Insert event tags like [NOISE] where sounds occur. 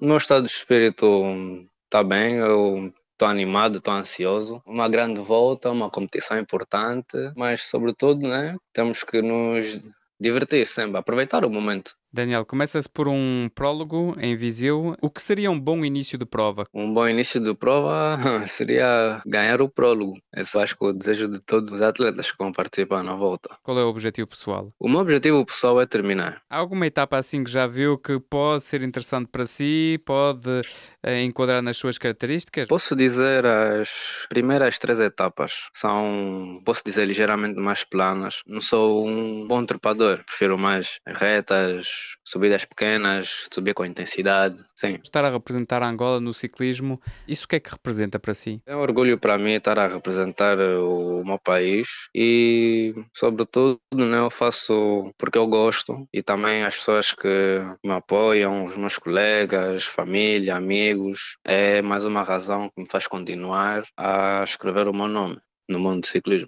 Meu estado de espírito está bem, eu estou animado, estou ansioso. Uma grande volta, uma competição importante, mas sobretudo, né, temos que nos divertir sempre, aproveitar o momento. Daniel, começa-se por um prólogo em Viseu. O que seria um bom início de prova? Um bom início de prova [LAUGHS] seria ganhar o prólogo. Esse acho que é o desejo de todos os atletas que vão participar na volta. Qual é o objetivo pessoal? O meu objetivo pessoal é terminar. Há alguma etapa assim que já viu que pode ser interessante para si, pode eh, enquadrar nas suas características? Posso dizer as primeiras três etapas são, posso dizer, ligeiramente mais planas. Não sou um bom trepador, prefiro mais retas subidas pequenas, subir com intensidade, sim. Estar a representar a Angola no ciclismo, isso o que é que representa para si? É um orgulho para mim estar a representar eh, o meu país e, sobretudo, né, eu faço porque eu gosto e também as pessoas que me apoiam, os meus colegas, família, amigos, é mais uma razão que me faz continuar a escrever o meu nome no mundo do ciclismo.